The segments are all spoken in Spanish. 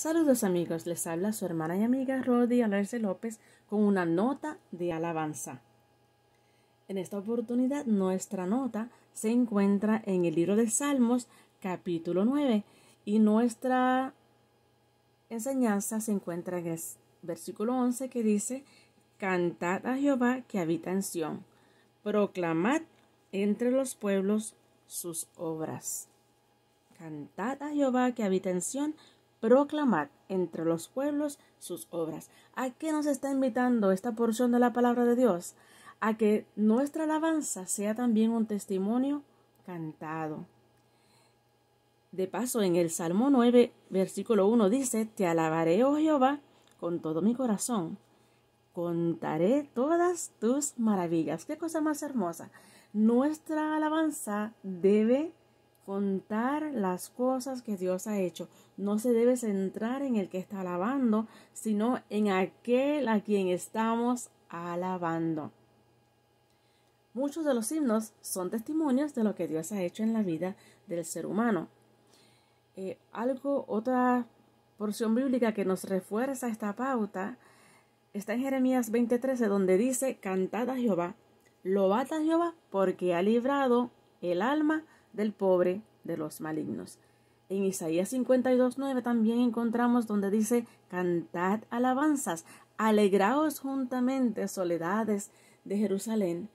Saludos amigos, les habla su hermana y amiga Rodi Alarce López con una nota de alabanza. En esta oportunidad nuestra nota se encuentra en el libro de Salmos capítulo 9 y nuestra enseñanza se encuentra en el versículo 11 que dice, Cantad a Jehová que habita en Sión, proclamad entre los pueblos sus obras. Cantad a Jehová que habita en Sión, proclamad entre los pueblos sus obras. ¿A qué nos está invitando esta porción de la palabra de Dios? A que nuestra alabanza sea también un testimonio cantado. De paso, en el Salmo 9, versículo 1 dice, Te alabaré, oh Jehová, con todo mi corazón. Contaré todas tus maravillas. Qué cosa más hermosa. Nuestra alabanza debe contar las cosas que Dios ha hecho. No se debe centrar en el que está alabando, sino en aquel a quien estamos alabando. Muchos de los himnos son testimonios de lo que Dios ha hecho en la vida del ser humano. Eh, algo, otra porción bíblica que nos refuerza esta pauta está en Jeremías 20:13, donde dice: Cantad a Jehová, lobad a Jehová, porque ha librado el alma del pobre, de los malignos. En Isaías 52.9 también encontramos donde dice, cantad alabanzas, alegraos juntamente, soledades de Jerusalén,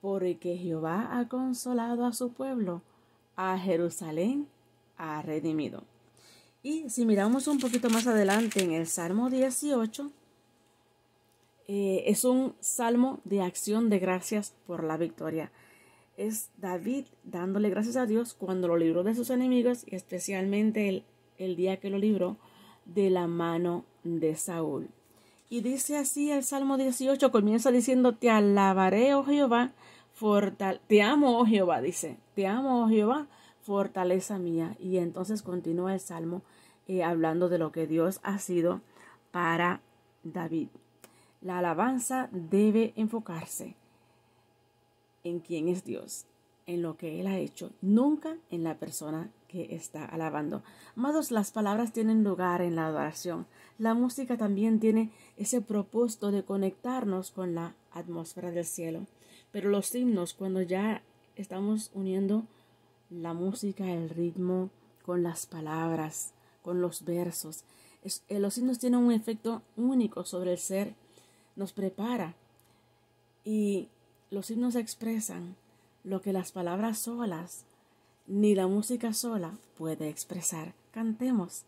porque Jehová ha consolado a su pueblo, a Jerusalén ha redimido. Y si miramos un poquito más adelante en el Salmo 18, eh, es un salmo de acción de gracias por la victoria es David dándole gracias a Dios cuando lo libró de sus enemigos y especialmente el, día que lo libró de la mano de Saúl. Y dice así el Salmo 18, comienza diciendo, te alabaré, oh Jehová, te amo, oh Jehová, dice, te amo, oh Jehová, fortaleza mía. Y entonces continúa el Salmo eh, hablando de lo que Dios ha sido para David. La alabanza debe enfocarse en quién es Dios, en lo que Él ha hecho, nunca en la persona que está alabando. Amados, las palabras tienen lugar en la adoración. La música también tiene ese propósito de conectarnos con la atmósfera del cielo. Pero los himnos, cuando ya estamos uniendo la música, el ritmo, con las palabras, con los versos, eh, los himnos tienen un efecto único sobre el ser, nos prepara. Y los himnos expresan lo que las palabras solas ni la música sola puede expresar. Cantemos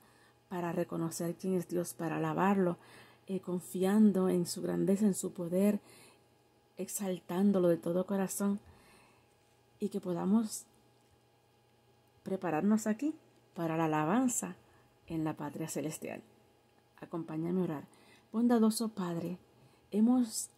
para reconocer quién es Dios, para alabarlo, eh, confiando en su grandeza, en su poder, exaltándolo de todo corazón y que podamos prepararnos aquí para la alabanza en la patria celestial. Acompáñame a orar. Bondadoso Padre, hemos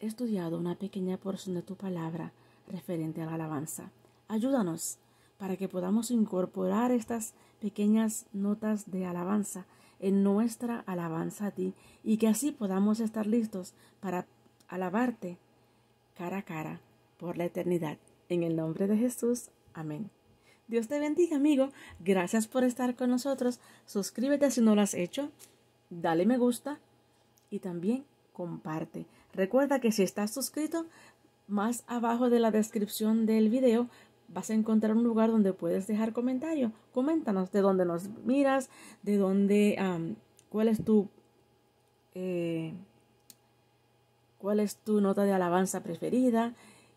estudiado una pequeña porción de tu palabra referente a la alabanza. Ayúdanos para que podamos incorporar estas pequeñas notas de alabanza en nuestra alabanza a ti y que así podamos estar listos para alabarte cara a cara por la eternidad. En el nombre de Jesús. Amén. Dios te bendiga, amigo. Gracias por estar con nosotros. Suscríbete si no lo has hecho. Dale me gusta y también comparte. Recuerda que si estás suscrito, más abajo de la descripción del video vas a encontrar un lugar donde puedes dejar comentario. Coméntanos de dónde nos miras, de dónde, cuál es tu, eh, cuál es tu nota de alabanza preferida,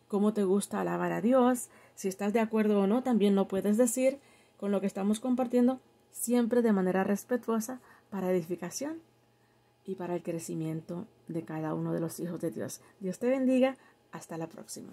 cómo te gusta alabar a Dios, si estás de acuerdo o no, también lo puedes decir con lo que estamos compartiendo, siempre de manera respetuosa para edificación y para el crecimiento de cada uno de los hijos de Dios. Dios te bendiga. Hasta la próxima.